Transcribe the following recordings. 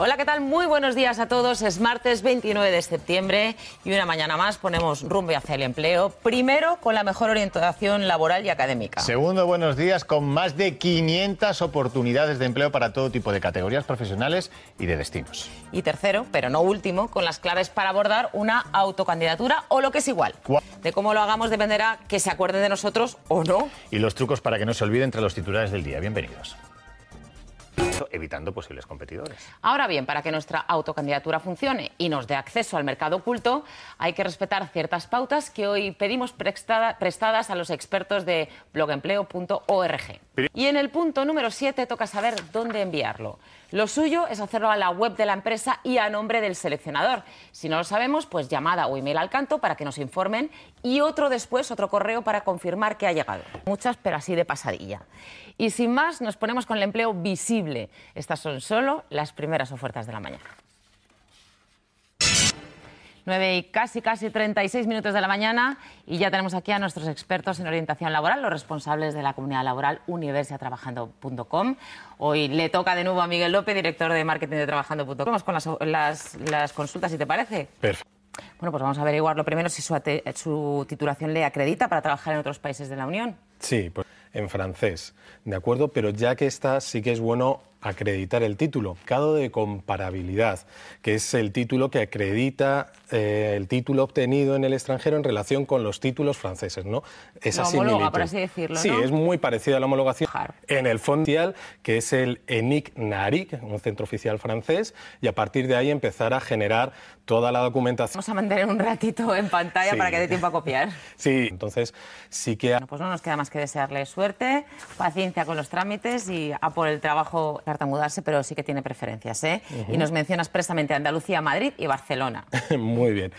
Hola, ¿qué tal? Muy buenos días a todos. Es martes 29 de septiembre y una mañana más ponemos rumbo hacia el empleo. Primero, con la mejor orientación laboral y académica. Segundo, buenos días, con más de 500 oportunidades de empleo para todo tipo de categorías profesionales y de destinos. Y tercero, pero no último, con las claves para abordar una autocandidatura o lo que es igual. De cómo lo hagamos dependerá que se acuerden de nosotros o no. Y los trucos para que no se olviden entre los titulares del día. Bienvenidos evitando posibles competidores. Ahora bien, para que nuestra autocandidatura funcione y nos dé acceso al mercado oculto, hay que respetar ciertas pautas que hoy pedimos prestadas a los expertos de blogempleo.org. Y en el punto número 7 toca saber dónde enviarlo. Lo suyo es hacerlo a la web de la empresa y a nombre del seleccionador. Si no lo sabemos, pues llamada o email al canto para que nos informen y otro después, otro correo para confirmar que ha llegado. Muchas, pero así de pasadilla. Y sin más, nos ponemos con el empleo visible. Estas son solo las primeras ofertas de la mañana. 9 y casi, casi 36 minutos de la mañana y ya tenemos aquí a nuestros expertos en orientación laboral, los responsables de la comunidad laboral universiatrabajando.com. Hoy le toca de nuevo a Miguel López, director de marketing de trabajando.com. Vamos con las, consultas, si te parece. Perfecto. Bueno, pues vamos a averiguar lo primero si su, su titulación le acredita para trabajar en otros países de la Unión. Sí, pues en francés, ¿de acuerdo? Pero ya que está, sí que es bueno acreditar el título, cado de comparabilidad, que es el título que acredita eh, el título obtenido en el extranjero en relación con los títulos franceses, ¿no? es por así decirlo, Sí, es muy parecida a la homologación. En el fondial, que es el ENIC NARIC, un centro oficial francés, y a partir de ahí empezar a generar toda la documentación. Vamos a mantener un ratito en pantalla para que dé tiempo a copiar. Sí, entonces sí que... pues no nos queda más que desearle suerte, paciencia con los trámites y por el trabajo mudarse, pero sí que tiene preferencias. ¿eh? Y nos menciona expresamente Andalucía, Madrid y Barcelona. Muy bien.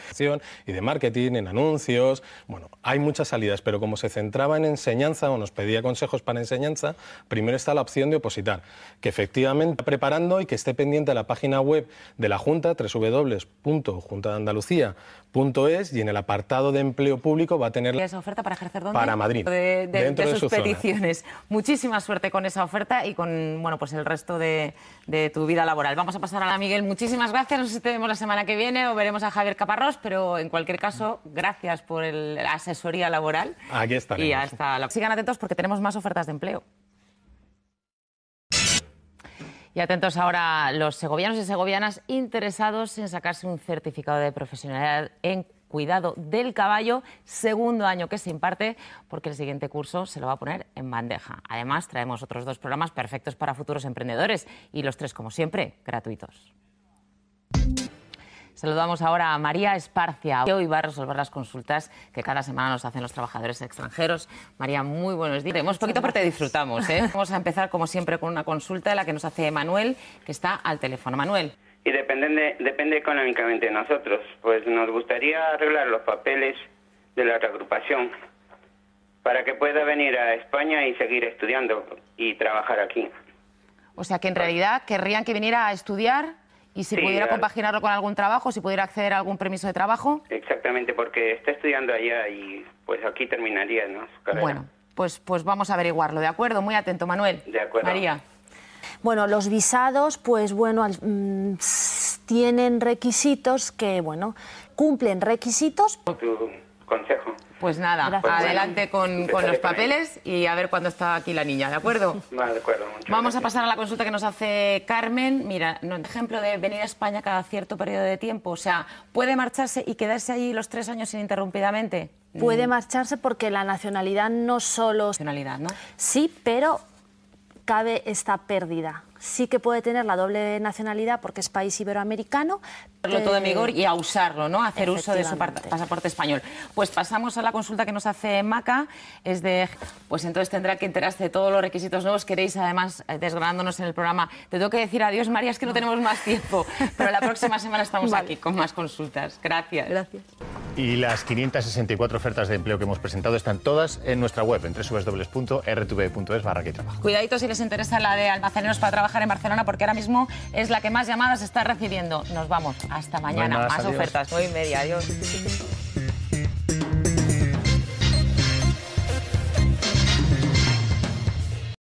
Y de marketing, en anuncios. Bueno, hay muchas salidas, pero como se centraba en enseñanza o nos pedía consejos para enseñanza, primero está la opción de opositar, que efectivamente está preparando y que esté pendiente a la página web de la Junta, www.juntadandalucía.es, y en el apartado de empleo público va a tener... ¿Esa oferta para ejercer dónde? Para Madrid. dentro de sus, peticiones. Muchísima suerte con esa oferta y con bueno, pues el resto esto de, tu vida laboral. Vamos a pasar a la Miguel. Muchísimas gracias. No sé si te vemos la semana que viene o veremos a Javier Caparrós, pero en cualquier caso, gracias por la asesoría laboral. Aquí está. Y hasta la... Sigan atentos porque tenemos más ofertas de empleo. Y atentos ahora los segovianos y segovianas interesados en sacarse un certificado de profesionalidad en cuidado del caballo, segundo año que se imparte, porque el siguiente curso se lo va a poner en bandeja. Además, traemos otros dos programas perfectos para futuros emprendedores y los tres, como siempre, gratuitos. Saludamos ahora a María Esparcia, que hoy va a resolver las consultas que cada semana nos hacen los trabajadores extranjeros. María, muy buenos días. Tenemos poquito porque disfrutamos. ¿eh? Vamos a empezar, como siempre, con una consulta de la que nos hace Manuel, que está al teléfono. Manuel y depende, depende económicamente de nosotros. Pues nos gustaría arreglar los papeles de la reagrupación para que pueda venir a España y seguir estudiando y trabajar aquí. O sea que en realidad querrían que viniera a estudiar y si pudiera compaginarlo con algún trabajo, si pudiera acceder a algún permiso de trabajo. Exactamente, porque está estudiando allá y pues aquí terminaría, ¿no? Bueno, pues, pues vamos a averiguarlo, ¿de acuerdo? Muy atento, Manuel. De acuerdo. María. Bueno, los visados, pues bueno, mm, tienen requisitos que, bueno, cumplen requisitos. consejo. Pues nada, pues adelante con, pues los papeles y a ver cuándo está aquí la niña, ¿de acuerdo? de acuerdo. Vamos a pasar a la consulta que nos hace Carmen. Mira, no, ejemplo de venir a España cada cierto periodo de tiempo. O sea, ¿puede marcharse y quedarse allí los tres años ininterrumpidamente? Puede mm. marcharse porque la nacionalidad no solo... Nacionalidad, ¿no? Sí, pero cabe esta pérdida. Sí que puede tener la doble nacionalidad porque es país iberoamericano. todo de eh, vigor y a usarlo, ¿no? hacer uso de su pasaporte español. Pues pasamos a la consulta que nos hace Maca. Es de, pues entonces tendrá que enterarse de todos los requisitos nuevos. Queréis, además, eh, desgranándonos en el programa. Te tengo que decir adiós, María, es que no, tenemos más tiempo. Pero la próxima semana estamos aquí con más consultas. Gracias. Gracias. Y las 564 ofertas de empleo que hemos presentado están todas en nuestra web, en www.rtv.es Cuidadito si les interesa la de almaceneros para trabajar en Barcelona, porque ahora mismo es la que más llamadas está recibiendo. Nos vamos, hasta mañana. más, más ofertas, nueve y media, adiós.